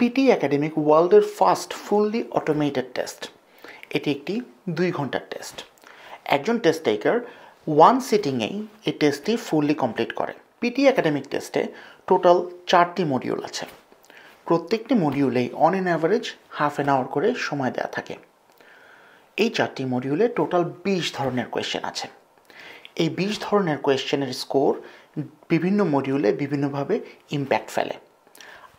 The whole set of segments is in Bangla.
পিটি একাডেমিক ওয়ার্ল্ডের ফার্স্ট ফুললি অটোমেটেড টেস্ট এটি একটি দুই ঘন্টার টেস্ট একজন টেস্ট টেকার ওয়ান সিটিংয়েই এই টেস্টটি ফুললি কমপ্লিট করে পিটি একাডেমিক টেস্টে টোটাল চারটি মডিউল আছে প্রত্যেকটি মডিউলেই on an average half an hour করে সময় দেওয়া থাকে এই চারটি মডিউলে টোটাল বিশ ধরনের কোয়েশ্চেন আছে এই বিশ ধরনের কোয়েশ্চেনের স্কোর বিভিন্ন মডিউলে বিভিন্নভাবে ইম্প্যাক্ট ফেলে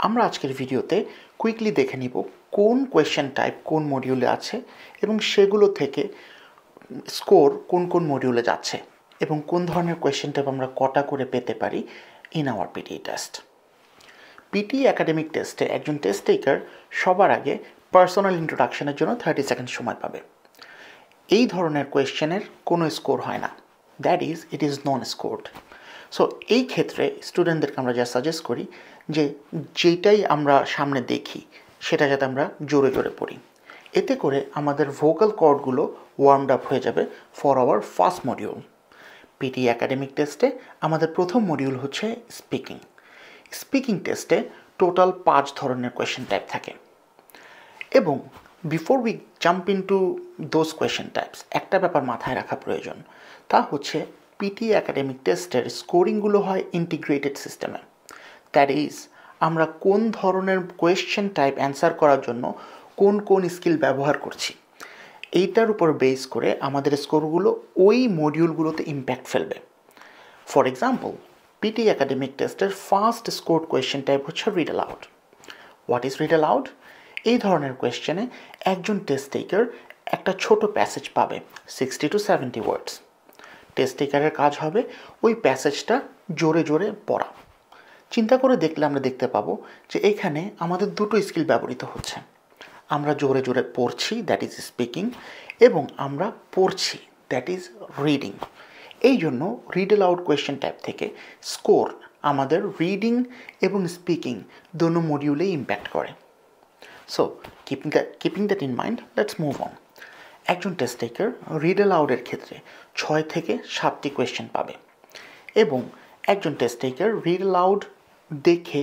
আমরা আজকের ভিডিওতে কুইকলি দেখে নিব কোন কোয়েশ্চেন টাইপ কোন মডিউলে আছে এবং সেগুলো থেকে স্কোর কোন কোন মডিউলে যাচ্ছে এবং কোন ধরনের কোয়েশ্চেন টাইপ আমরা কটা করে পেতে পারি in our PT test PT academic টেস্টে একজন টেস্ট টেকার সবার আগে পার্সোনাল ইন্ট্রোডাকশনের জন্য থার্টি সেকেন্ড সময় পাবে এই ধরনের কোয়েশ্চেনের কোনো স্কোর হয় না that is it is non scored so এই ক্ষেত্রে স্টুডেন্টদেরকে আমরা যা সাজেস্ট করি যে যেটাই আমরা সামনে দেখি সেটা যাতে আমরা জোরে জোরে পড়ি এতে করে আমাদের ভোকাল কর্ডগুলো ওয়ার্ম আপ হয়ে যাবে for our first module PT academic টেস্টে আমাদের প্রথম মডিউল হচ্ছে স্পিকিং স্পিকিং টেস্টে টোটাল পাঁচ ধরনের কোয়েশ্চেন টাইপ থাকে এবং before we jump into those question types একটা ব্যাপার মাথায় রাখা প্রয়োজন তা হচ্ছে পিটি একাডেমিক টেস্টের স্কোরিংগুলো হয় ইন্টিগ্রেটেড সিস্টেমে দ্যাট ইজ আমরা কোন ধরনের কোয়েশ্চেন টাইপ অ্যান্সার করার জন্য কোন কোন স্কিল ব্যবহার করছি এইটার উপর বেস করে আমাদের স্কোরগুলো ওই মডিউলগুলোতে ইম্প্যাক্ট ফেলবে ফর এক্সাম্পল পিটি একাডেমিক টেস্টের ফার্স্ট স্কোর কোয়েশ্চেন টাইপ হচ্ছে read aloud what is read aloud এই ধরনের কোয়েশ্চেনে একজন টেস্ট টেকার একটা ছোট প্যাসেজ পাবে sixty to seventy words test টেকারের কাজ হবে ওই প্যাসেজটা জোরে জোরে পড়া চিন্তা করে দেখলে আমরা দেখতে পাবো যে এখানে আমাদের দুটো স্কিল ব্যবহৃত হচ্ছে আমরা জোরে জোরে পড়ছি দ্যাট ইজ স্পিকিং এবং আমরা পড়ছি দ্যাট ইজ রিডিং এই জন্য রিড অ্যালাউড কোয়েশ্চেন টাইপ থেকে স্কোর আমাদের রিডিং এবং স্পিকিং দোনো মডিউলে ইম্প্যাক্ট করে so keeping that keeping that in mind let's move on একজন টেস্ট টেকার রিড আউটের ক্ষেত্রে ছয় থেকে সাতটি কোয়েশ্চেন পাবে এবং একজন টেস্ট টেকার রিড অ্যালাউড দেখে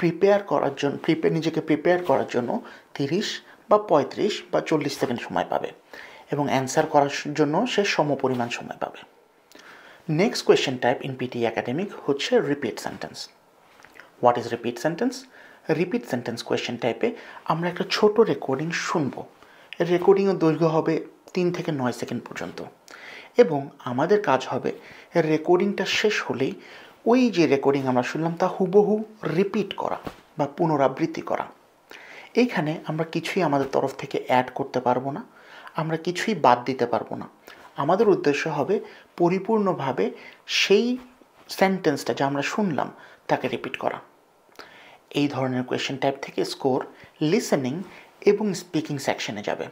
প্রিপেয়ার করার জন্য প্রিপে নিজেকে প্রিপেয়ার করার জন্য তিরিশ বা পঁয়ত্রিশ বা চল্লিশ সেকেন্ড সময় পাবে এবং অ্যান্সার করার জন্য সে সমপরিমাণ সময় পাবে next question type in PT academic হচ্ছে repeat sentence what is repeat sentence repeat sentence question টাইপে আমরা একটা ছোট রেকর্ডিং শুনব রেকর্ডিংও দৈর্ঘ্য হবে তিন থেকে নয় সেকেন্ড পর্যন্ত এবং আমাদের কাজ হবে রেকর্ডিংটা শেষ হলেই ওই যে রেকর্ডিং আমরা শুনলাম তা হুবহু রিপিট করা বা পুনরাবৃত্তি করা এইখানে আমরা কিছুই আমাদের তরফ থেকে অ্যাড করতে পারবো না আমরা কিছুই বাদ দিতে পারবো না আমাদের উদ্দেশ্য হবে পরিপূর্ণভাবে সেই সেন্টেন্সটা যা আমরা শুনলাম তাকে রিপিট করা এই ধরনের কোয়েশ্চেন টাইপ থেকে স্কোর লিসেনিং এবং স্পিকিং সেকশনে যাবে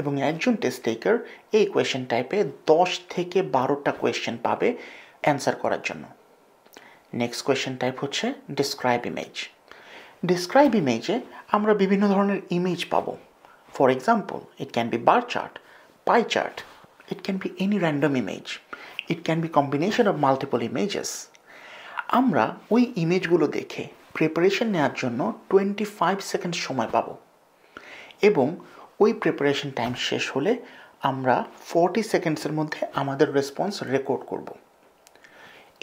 এবং একজন টেস্ট টেকার এই কোয়েশ্চেন টাইপে দশ থেকে বারোটা কোয়েশ্চেন পাবে অ্যান্সার করার জন্য নেক্সট কোয়েশ্চেন টাইপ হচ্ছে ডিসক্রাইব ইমেজ ডিসক্রাইব ইমেজে আমরা বিভিন্ন ধরনের ইমেজ পাবো for example it can be bar chart pie chart it can be any random image it can be combination of multiple images আমরা ওই ইমেজগুলো দেখে প্রিপারেশন নেওয়ার জন্য টোয়েন্টি ফাইভ সেকেন্ড সময় পাব এবং ওই প্রিপারেশন টাইম শেষ হলে আমরা ফর্টি সেকেন্ডসের মধ্যে আমাদের রেসপন্স রেকর্ড করবো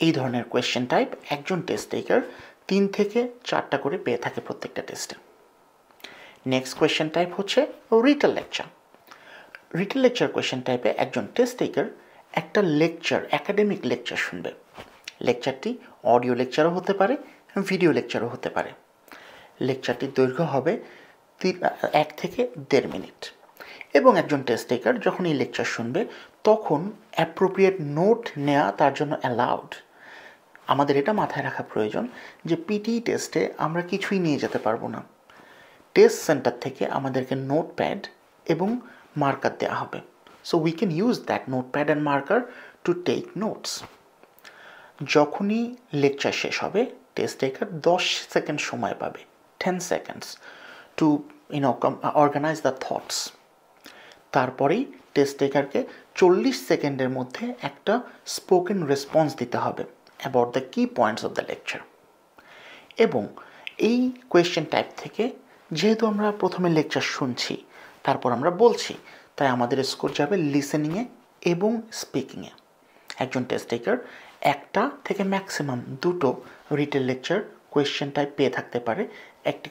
এই ধরনের কোয়েশ্চেন টাইপ একজন টেস্ট টেকার তিন থেকে চারটা করে পেয়ে থাকে প্রত্যেকটা টেস্টে নেক্সট কোয়েশ্চেন টাইপ হচ্ছে retell lecture retell lecture question টাইপে একজন টেস্ট টেকার একটা লেকচার একাডেমিক লেকচার শুনবে লেকচারটি অডিও লেকচারও হতে পারে ভিডিও লেকচারও হতে পারে লেকচারটির দৈর্ঘ্য হবে এক থেকে দেড় মিনিট এবং একজন টেস্ট টেকার যখন এই লেকচার শুনবে তখন অ্যাপ্রোপ্রিয়েট নোট নেওয়া তার জন্য অ্যালাউড আমাদের এটা মাথায় রাখা প্রয়োজন যে পিটি টেস্টে e আমরা কিছুই নিয়ে যেতে পারবো না টেস্ট সেন্টার থেকে আমাদেরকে নোটপ্যাড এবং মার্কার দেওয়া হবে so we can use that notepad and marker to take notes যখনই লেকচার শেষ হবে টেস্ট টেকার দশ সেকেন্ড সময় পাবে ten seconds to in organize the thoughts তারপরেই টেস্ট টেকারকে চল্লিশ সেকেন্ডের মধ্যে একটা স্পোকেন রেসপন্স দিতে হবে about the key points of the lecture এবং এই কোয়েশ্চেন টাইপ থেকে যেহেতু আমরা প্রথমে লেকচার শুনছি তারপর আমরা বলছি তাই আমাদের স্কোর যাবে লিসেনিংয়ে এবং স্পিকিংয়ে একজন টেস্ট টেকার একটা থেকে ম্যাক্সিমাম দুটো রিটেল লেকচার কোয়েশ্চেন টাইপ পেয়ে থাকতে পারে একটি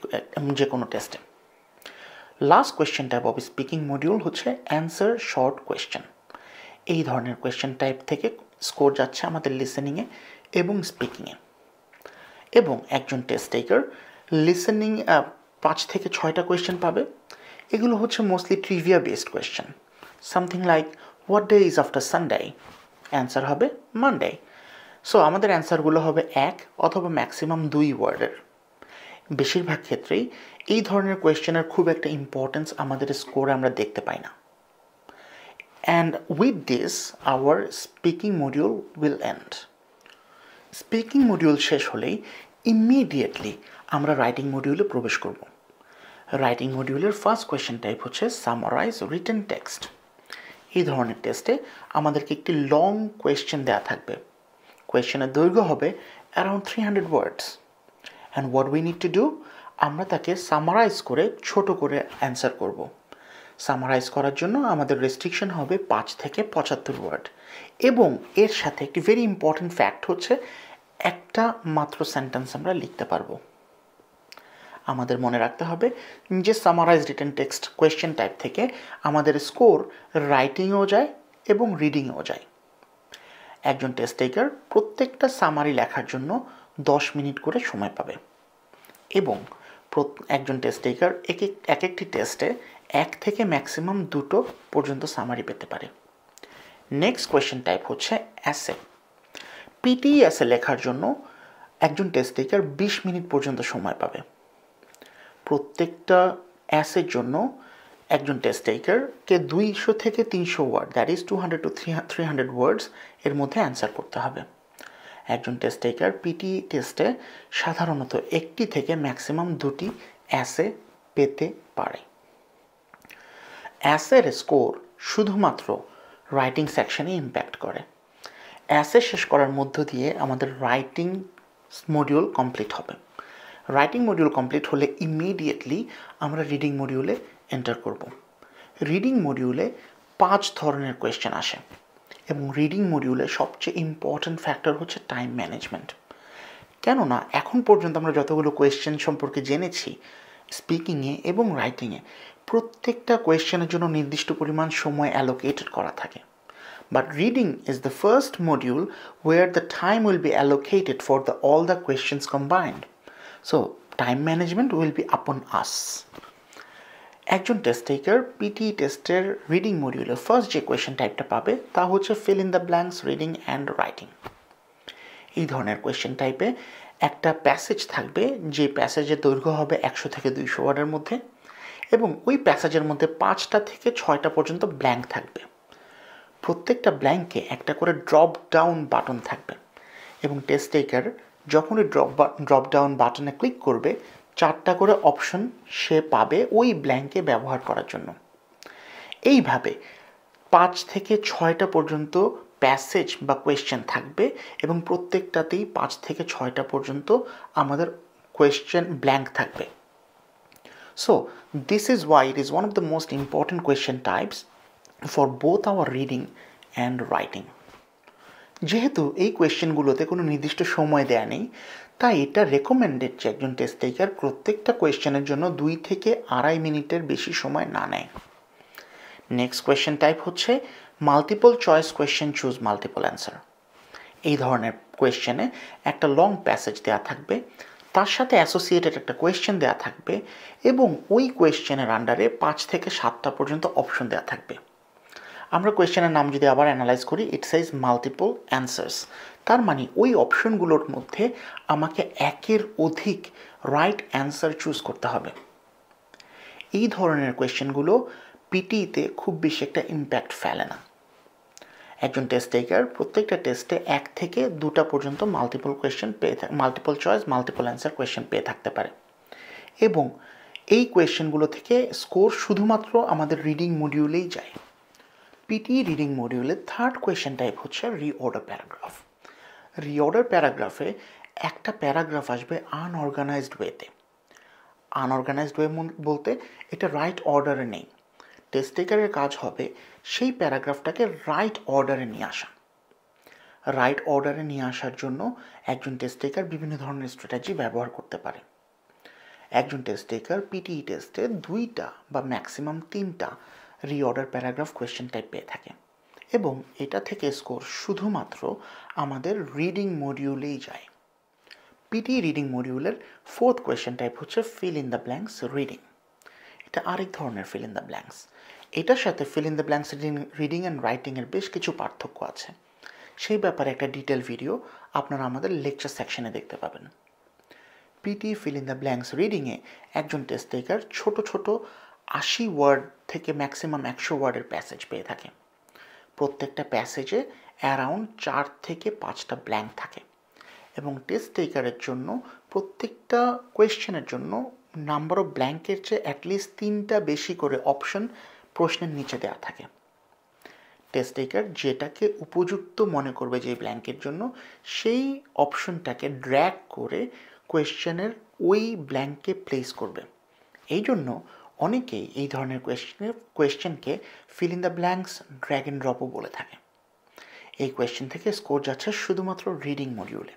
যে কোনো টেস্টে last question type of speaking module হচ্ছে অ্যান্সার শর্ট কোয়েশ্চেন এই ধরনের কোয়েশ্চেন টাইপ থেকে স্কোর যাচ্ছে আমাদের লিসেনিংয়ে এবং স্পিকিংয়ে এবং একজন টেস্ট টেকার লিসেনিং পাঁচ থেকে ছয়টা কোয়েশ্চেন পাবে এগুলো হচ্ছে mostly trivia based question something like what day is after Sunday answer হবে মানডে সো আমাদের অ্যান্সারগুলো হবে এক অথবা ম্যাক্সিমাম দুই ওয়ার্ডের বেশিরভাগ ক্ষেত্রেই এই ধরনের কোয়েশ্চেনের খুব একটা ইম্পর্টেন্স আমাদের স্কোরে আমরা দেখতে পাই না and with this our speaking module will end speaking module শেষ হলেই ইমিডিয়েটলি আমরা রাইটিং মডিউলে প্রবেশ করব রাইটিং মডিউলের ফার্স্ট কোয়েশ্চেন টাইপ হচ্ছে সামারাইজ রিটেন টেক্সট এই ধরনের টেস্টে আমাদেরকে একটি লং কোয়েশ্চেন দেওয়া থাকবে কোয়েশ্চেনের দৈর্ঘ্য হবে around three hundred words and what we need to do আমরা তাকে সামারাইজ করে ছোট করে অ্যান্সার করব সামারাইজ করার জন্য আমাদের রেস্ট্রিকশন হবে পাঁচ থেকে পঁচাত্তর ওয়ার্ড এবং এর সাথে একটি ভেরি ইম্পর্ট্যান্ট ফ্যাক্ট হচ্ছে একটা মাত্র সেন্টেন্স আমরা লিখতে পারবো আমাদের মনে রাখতে হবে যে summarize written text question type থেকে আমাদের স্কোর রাইটিংও যায় এবং রিডিংও যায় একজন টেস্ট টেকার প্রত্যেকটা সামারি লেখার জন্য দশ মিনিট করে সময় পাবে এবং একজন টেস্ট টেকার এক এক একটি টেস্টে এক থেকে ম্যাক্সিমাম দুটো পর্যন্ত সামারি পেতে পারে নেক্সট কোয়েশ্চেন টাইপ হচ্ছে অ্যাসেপ্ট পিটিএসে লেখার জন্য একজন টেস্ট টেকার বিশ মিনিট পর্যন্ত সময় পাবে প্রত্যেকটা অ্যাসের জন্য একজন টেস্ট টেকারকে দুইশো থেকে তিনশো word that is two hundred to three three hundred words এর মধ্যে অ্যান্সার করতে হবে একজন টেস্ট টেকার পিটি টেস্টে সাধারণত একটি থেকে ম্যাক্সিমাম দুটি অ্যাসে পেতে পারে অ্যাসের স্কোর শুধুমাত্র রাইটিং সেকশনে ইম্প্যাক্ট করে অ্যাসে শেষ করার মধ্য দিয়ে আমাদের রাইটিং মডিউল কমপ্লিট হবে রাইটিং মডিউল কমপ্লিট হলে ইমিডিয়েটলি আমরা রিডিং মডিউলে এন্টার করব রিডিং মডিউলে পাঁচ ধরনের কোয়েশ্চেন আসে এবং রিডিং মডিউলে সবচেয়ে ইম্পর্ট্যান্ট ফ্যাক্টর হচ্ছে টাইম ম্যানেজমেন্ট কেননা এখন পর্যন্ত আমরা যতগুলো কোয়েশ্চেন সম্পর্কে জেনেছি স্পিকিংয়ে এবং রাইটিংয়ে প্রত্যেকটা কোয়েশ্চেনের জন্য নির্দিষ্ট পরিমাণ সময় অ্যালোকেটেড করা থাকে But reading is the first module where the time will be allocated for the, all the questions combined. So time management will be upon us. একজন টেস্টেকার পিটি টেস্টের রিডিং মডিউলে ফার্স্ট যে কোয়েশ্চেন টাইপটা পাবে তা হচ্ছে fill in the blanks reading and writing এই ধরনের কোয়েশ্চেন টাইপে একটা প্যাসেজ থাকবে যে প্যাসেজের দৈর্ঘ্য হবে একশো থেকে দুইশো ওয়ার্ডের মধ্যে এবং ওই প্যাসেজের মধ্যে পাঁচটা থেকে ছয়টা পর্যন্ত ব্ল্যাঙ্ক থাকবে প্রত্যেকটা ব্ল্যাঙ্কে একটা করে ড্রপ ডাউন বাটন থাকবে এবং টেস্ট টেকার যখনই ড্রপ ড্রপ ডাউন বাটনে ক্লিক করবে চারটা করে অপশন সে পাবে ওই ব্ল্যাঙ্কে ব্যবহার করার জন্য এইভাবে পাঁচ থেকে ছয়টা পর্যন্ত প্যাসেজ বা কোয়েশ্চেন থাকবে এবং প্রত্যেকটাতেই পাঁচ থেকে ছয়টা পর্যন্ত আমাদের কোয়েশ্চেন ব্ল্যাঙ্ক থাকবে so this is why it is one of the most important question types for both our reading and writing যেহেতু এই কোয়েশ্চেনগুলোতে কোনো নির্দিষ্ট সময় দেয়া নেই তাই এটা রেকমেন্ডেড যে একজন টেস্ট টেকার প্রত্যেকটা কোয়েশ্চেনের জন্য দুই থেকে আড়াই মিনিটের বেশি সময় না নেয় নেক্সট কোয়েশ্চেন টাইপ হচ্ছে multiple choice question choose multiple answer এই ধরনের কোয়েশ্চেনে একটা লং প্যাসেজ দেওয়া থাকবে তার সাথে অ্যাসোসিয়েটেড একটা কোয়েশ্চেন দেওয়া থাকবে এবং ওই কোয়েশ্চেনের আন্ডারে পাঁচ থেকে সাতটা পর্যন্ত অপশন দেওয়া থাকবে আমরা কোয়েশ্চেনের নাম যদি আবার অ্যানালাইজ করি ইট সাইজ মাল্টিপল অ্যান্সার্স তার মানে ওই অপশনগুলোর মধ্যে আমাকে একের অধিক রাইট অ্যান্সার চুজ করতে হবে এই ধরনের কোয়েশ্চেনগুলো পিটিতে e খুব বেশি একটা ইম্প্যাক্ট ফেলে না একজন টেস্ট টেকার প্রত্যেকটা টেস্টে এক থেকে দুটা পর্যন্ত মাল্টিপল কোয়েশ্চেন পেয়ে থাকে multiple choice multiple answer question পেয়ে থাকতে পারে এবং এই কোয়েশ্চেনগুলো থেকে স্কোর শুধুমাত্র আমাদের রিডিং মডিউলেই যায় পিটি রিডিং মডিউলের থার্ড কোয়েশ্চেন টাইপ হচ্ছে রিঅর্ডার প্যারাগ্রাফ রিঅর্ডার প্যারাগ্রাফে একটা প্যারাগ্রাফ আসবে আনঅর্গানাইজড ওয়েতে আনঅর্গানাইজড ওয়ে বলতে এটা রাইট অর্ডারে নেই টেস্ট টেকারের কাজ হবে সেই প্যারাগ্রাফটাকে রাইট অর্ডারে নিয়ে আসা রাইট অর্ডারে নিয়ে আসার জন্য একজন টেস্ট টেকার বিভিন্ন ধরনের স্ট্র্যাটেজি ব্যবহার করতে পারে একজন টেস্ট টেকার পিটি টেস্টে দুইটা বা ম্যাক্সিমাম তিনটা রিঅর্ডার প্যারাগ্রাফ কোয়েশ্চেন টাইপ পেয়ে থাকে এবং এটা থেকে স্কোর শুধুমাত্র আমাদের রিডিং মডিউলেই যায় পিটি রিডিং মডিউলের ফোর্থ কোয়েশ্চেন টাইপ হচ্ছে fill in the blanks reading এটা আরেক ধরনের ফিল ইন দ্য ব্ল্যাঙ্কস এটার সাথে fill in the blanks reading reading and রাইটিংয়ের বেশ কিছু পার্থক্য আছে সেই ব্যাপারে একটা ডিটেল ভিডিও আপনারা আমাদের লেকচার সেকশনে দেখতে পাবেন PT fill in the blanks রিডিংয়ে একজন টেস্ট টেকার ছোটো ছোটো আশি ওয়ার্ড থেকে ম্যাক্সিমাম একশো ওয়ার্ডের প্যাসেজ পেয়ে থাকে প্রত্যেকটা প্যাসেজে অ্যারাউন্ড চার থেকে পাঁচটা ব্ল্যাঙ্ক থাকে এবং টেস্ট টেকারের জন্য প্রত্যেকটা কোয়েশ্চেনের জন্য নাম্বার অফ ব্ল্যাঙ্কের চেয়ে অ্যাটলিস্ট তিনটা বেশি করে অপশন প্রশ্নের নিচে দেওয়া থাকে টেস্ট টেকার যেটাকে উপযুক্ত মনে করবে যে ব্ল্যাঙ্কের জন্য সেই অপশনটাকে ড্র্যাগ করে কোয়েশ্চেনের ওই ব্ল্যাঙ্কে প্লেস করবে এই জন্য অনেকেই এই ধরনের কোয়েশ্চেনের কোয়েশ্চেনকে fill in the blanks drag ড্রপও বলে থাকে এই কোয়েশ্চেন থেকে স্কোর যাচ্ছে শুধুমাত্র রিডিং মডিউলে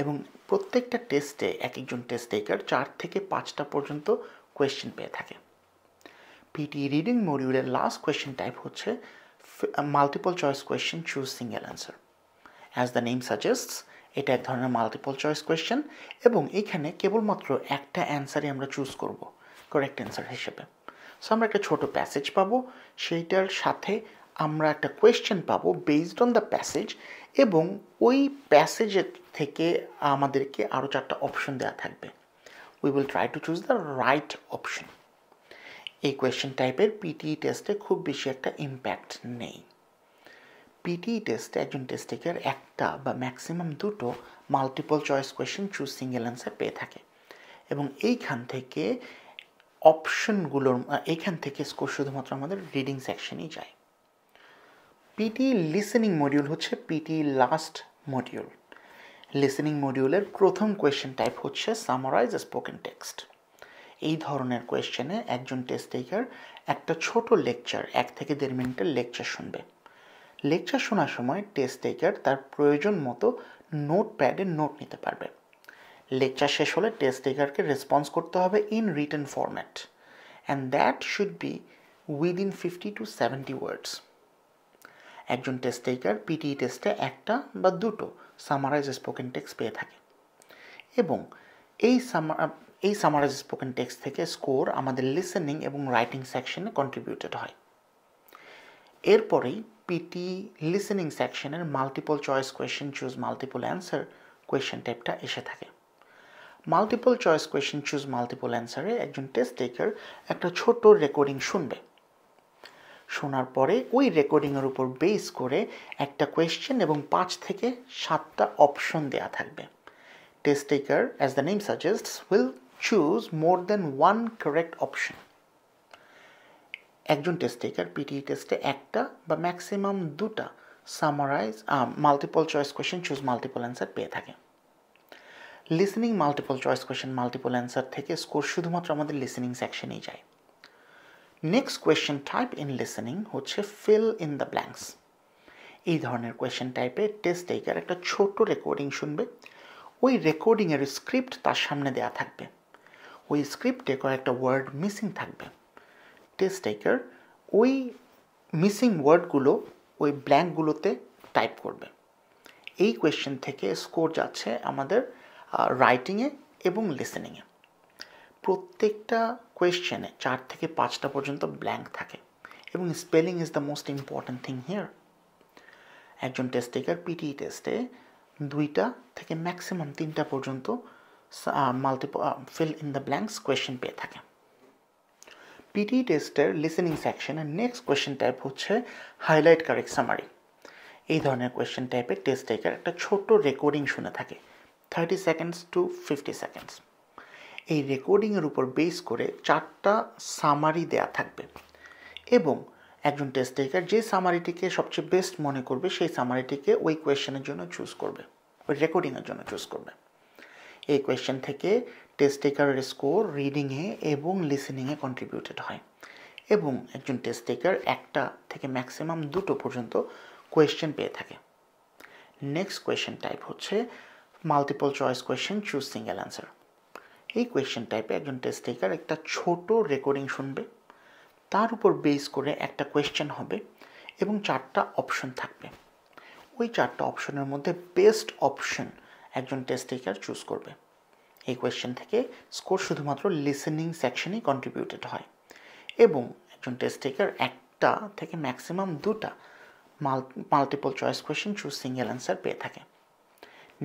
এবং প্রত্যেকটা টেস্টে এক একজন টেস্ট টেকার চার থেকে পাঁচটা পর্যন্ত কোয়েশ্চেন পেয়ে থাকে পিটি রিডিং মডিউলের লাস্ট কোয়েশ্চেন টাইপ হচ্ছে multiple choice question choose single answer as the name suggest এটা এক ধরনের মাল্টিপল চয়েস কোয়েশ্চেন এবং এখানে কেবলমাত্র একটা অ্যান্সারই আমরা চুজ করবো কারেক্ট অ্যান্সার হিসেবে সো আমরা একটা ছোট প্যাসেজ পাবো সেইটার সাথে আমরা একটা কোয়েশ্চেন পাবো বেসড অন দ্য প্যাসেজ এবং ওই প্যাসেজের থেকে আমাদেরকে আরও চারটা অপশন দেওয়া থাকবে we will try to choose the right option এই কোয়েশ্চেন টাইপের পিটি টেস্টে খুব বেশি একটা ইম্প্যাক্ট নেই পিটি টেস্টে e একজন টেস্টিকের একটা বা ম্যাক্সিমাম দুটো multiple choice question choose single answer পেয়ে থাকে এবং এইখান থেকে অপশনগুলোর এখান থেকে স্কোর শুধুমাত্র আমাদের রিডিং সেকশনেই যায় পিটি লিসেনিং মডিউল হচ্ছে পিটি লাস্ট মডিউল লিসেনিং মডিউলের প্রথম কোয়েশ্চেন টাইপ হচ্ছে সামারাইজ স্পোকেন টেক্সট এই ধরনের কোয়েশ্চেনে একজন টেস্ট টেকার একটা ছোট লেকচার এক থেকে দেড় মিনিটের লেকচার শুনবে লেকচার শোনার সময় টেস্ট টেকার তার প্রয়োজন মতো নোট প্যাডে নোট নিতে পারবে লেকচার শেষ হলে টেস্ট টেকারকে রেসপন্স করতে হবে in return format and that should be within fifty to seventy words একজন টেস্ট টেকার পিটি টেস্টে একটা বা দুটো সামারাইজ স্পোকেন টেক্স পেয়ে থাকে এবং এই সামা এই সামারাইজ স্পোকেন টেক্স থেকে স্কোর আমাদের লিসেনিং এবং রাইটিং সেকশনে কন্ট্রিবিউটেড হয় এরপরেই পিটি লিসেনিং সেকশনের multiple choice question choose multiple answer question টাইপটা এসে থাকে multiple choice question choose multiple অ্যান্সারে একজন টেস্ট টেকার একটা ছোট রেকর্ডিং শুনবে শোনার পরে ওই রেকর্ডিংয়ের উপর বেস করে একটা কোয়েশ্চেন এবং পাঁচ থেকে সাতটা অপশন দেয়া থাকবে test taker as the name suggest will choose more than one correct option একজন টেস্ট টেকার পিটি টেস্টে একটা বা ম্যাক্সিমাম দুটা summarize multiple choice question choose multiple answer পেয়ে থাকে listening multiple choice question multiple answer থেকে স্কোর শুধুমাত্র আমাদের লিসনিং সেকশনেই যায় next question type in listening হচ্ছে ফিল ইন দ্য ব্ল্যাঙ্কস এই ধরনের কোয়েশ্চেন টাইপে টেস্ট টেকার একটা ছোট রেকর্ডিং শুনবে ওই রেকর্ডিংয়ের স্ক্রিপ্ট তার সামনে দেয়া থাকবে ওই স্ক্রিপ্টে কয়েকটা ওয়ার্ড মিসিং থাকবে টেস্ট টেকার ওই মিসিং ওয়ার্ডগুলো ওই ব্ল্যাঙ্কগুলোতে টাইপ করবে এই কোয়েশ্চেন থেকে স্কোর যাচ্ছে আমাদের রাইটিংয়ে এবং লিসেনিংয়ে প্রত্যেকটা কোয়েশ্চেনে চার থেকে পাঁচটা পর্যন্ত ব্ল্যাঙ্ক থাকে এবং spelling is the most important thing here একজন টেস্ট টেকার পিটি টেস্টে দুইটা থেকে ম্যাক্সিমাম তিনটা পর্যন্ত multiple fill in the blanks question পেয়ে থাকে পিটি টেস্টের লিসেনিং সেকশনের নেক্সট কোয়েশ্চেন টাইপ হচ্ছে হাইলাইট কারেক্ট সামারি এই ধরনের কোয়েশ্চেন টাইপের টেস্ট টেকার একটা ছোট্ট রেকর্ডিং শুনে থাকে thirty seconds to fifty seconds এই রেকর্ডিংয়ের উপর বেস করে চারটা সামারি দেয়া থাকবে এবং একজন টেস্ট টেকার যে সামারিটিকে সবচেয়ে বেস্ট মনে করবে সেই সামারিটিকে ওই কোয়েশ্চেনের জন্য চুজ করবে ওই রেকর্ডিংয়ের জন্য চুজ করবে এই কোয়েশ্চেন থেকে টেস্ট টেকারের স্কোর রিডিংয়ে এবং লিসেনিংয়ে কন্ট্রিবিউটেড হয় এবং একজন টেস্ট টেকার একটা থেকে ম্যাক্সিমাম দুটো পর্যন্ত কোয়েশ্চেন পেয়ে থাকে নেক্সট কোয়েশ্চেন টাইপ হচ্ছে multiple choice question choose single answer এই কোয়েশ্চেন টাইপে একজন টেস্ট টেকার একটা ছোট রেকর্ডিং শুনবে তার উপর বেস করে একটা কোয়েশ্চেন হবে এবং চারটা অপশন থাকবে ওই চারটা অপশনের মধ্যে বেস্ট অপশন একজন টেস্ট টেকার চুজ করবে এই কোয়েশ্চেন থেকে স্কোর শুধুমাত্র লিসেনিং সেকশনেই কন্ট্রিবিউটেড হয় এবং একজন টেস্ট টেকার একটা থেকে ম্যাক্সিমাম দুটা multiple choice question choose single answer পেয়ে থাকে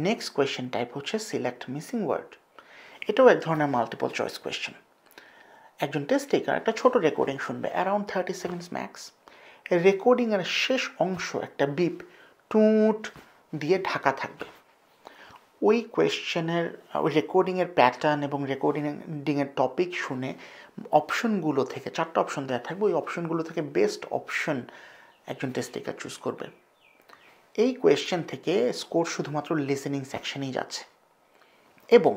নেক্সট কোয়েশ্চেন টাইপ হচ্ছে সিলেক্ট মিসিং ওয়ার্ড এটাও এক ধরনের মাল্টিপল চয়েস কোয়েশ্চেন একজন টেস্ট টেকার একটা ছোট রেকর্ডিং শুনবে অ্যারাউন্ড থার্টি সেকেন্ডস ম্যাক্স রেকর্ডিংয়ের শেষ অংশ একটা বিপ টুট দিয়ে ঢাকা থাকবে ওই কোয়েশ্চেনের ওই রেকর্ডিংয়ের প্যাটার্ন এবং রেকর্ডিংয়ের টপিক শুনে অপশনগুলো থেকে চারটা অপশন দেওয়া থাকবে ওই অপশনগুলো থেকে বেস্ট অপশন একজন টেস্ট টেকার চুজ করবে এই কোয়েশ্চেন থেকে স্কোর শুধুমাত্র লিসেনিং সেকশনেই যাচ্ছে এবং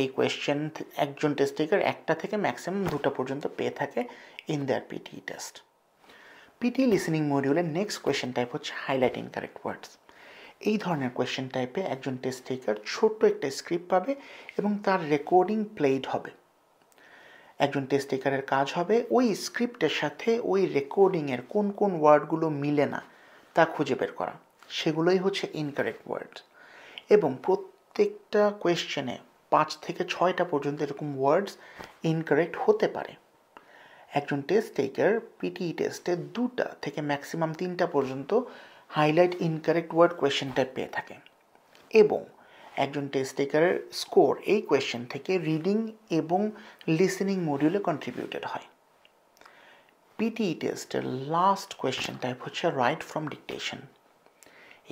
এই কোয়েশ্চেন একজন টেস্ট টেকার একটা থেকে ম্যাক্সিমাম দুটা পর্যন্ত পেয়ে থাকে in their PT test PT listening মডিউলের নেক্সট কোয়েশ্চেন টাইপ হচ্ছে হাইলাইট কারেক্ট ওয়ার্ডস এই ধরনের কোয়েশ্চেন টাইপে একজন টেস্ট টেকার ছোট্ট একটা স্ক্রিপ্ট পাবে এবং তার রেকর্ডিং প্লেড হবে একজন টেস্ট টেকারের কাজ হবে ওই স্ক্রিপ্টের সাথে ওই রেকর্ডিংয়ের কোন কোন ওয়ার্ডগুলো মিলে না তা খুঁজে বের করা সেগুলোই হচ্ছে ইনকারেক্ট ওয়ার্ড এবং প্রত্যেকটা কোয়েশ্চেনে পাঁচ থেকে ছয়টা পর্যন্ত এরকম ওয়ার্ডস ইনকারেক্ট হতে পারে একজন টেস্ট টেকার পিটি টেস্টে দুটা থেকে ম্যাক্সিমাম তিনটা পর্যন্ত হাইলাইট ইনকারেক্ট ওয়ার্ড কোয়েশ্চেনটা পেয়ে থাকে এবং একজন টেস্ট টেকারের স্কোর এই কোয়েশ্চেন থেকে রিডিং এবং লিসেনিং মডিউলে কন্ট্রিবিউটেড হয় পিটি টেস্টের লাস্ট কোয়েশ্চেন টাইপ হচ্ছে রাইট ফ্রম ডিকটেশন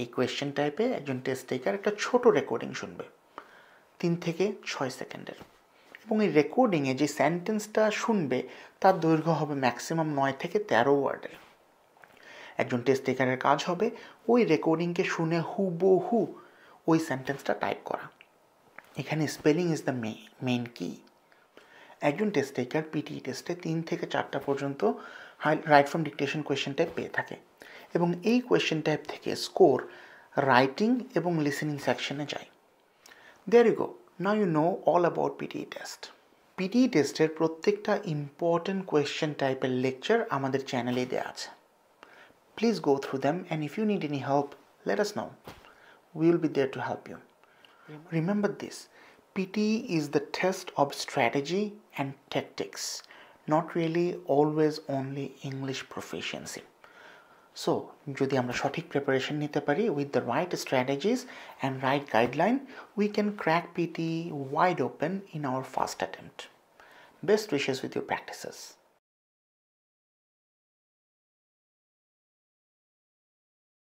এই কোয়েশ্চেন টাইপে একজন টেস্ট টেকার একটা ছোট রেকর্ডিং শুনবে তিন থেকে ছয় সেকেন্ডের এবং এই রেকর্ডিংয়ে যে সেন্টেন্সটা শুনবে তার দৈর্ঘ্য হবে ম্যাক্সিমাম নয় থেকে তেরো ওয়ার্ডের একজন টেস্ট টেকারের কাজ হবে ওই রেকর্ডিংকে শুনে হুবহু ওই সেন্টেন্সটা টাইপ করা এখানে স্পেলিং ইজ দ্য মে মেইন কি একজন টেস্ট টেকার পিটি টেস্টে তিন থেকে চারটা পর্যন্ত রাইট ফ্রম ডিকটেশন কোয়েশ্চেনটাই পেয়ে থাকে এবং এই কোয়েশ্চেন টাইপ থেকে স্কোর রাইটিং এবং লিসেনিং সেকশনে যায় there you go now you know all about PT test PT টেস্টের প্রত্যেকটা ইম্পর্ট্যান্ট কোয়েশ্চেন টাইপের লেকচার আমাদের চ্যানেলে দেওয়া আছে please go through them and if you need any help let us know will be there to help you remember this PT is the test of strategy and tactics not really always only English proficiency. So যদি আমরা সঠিক প্রিপারেশন নিতে পারি with the right strategies and right guideline we can crack PT wide open in our first attempt best wishes with your practices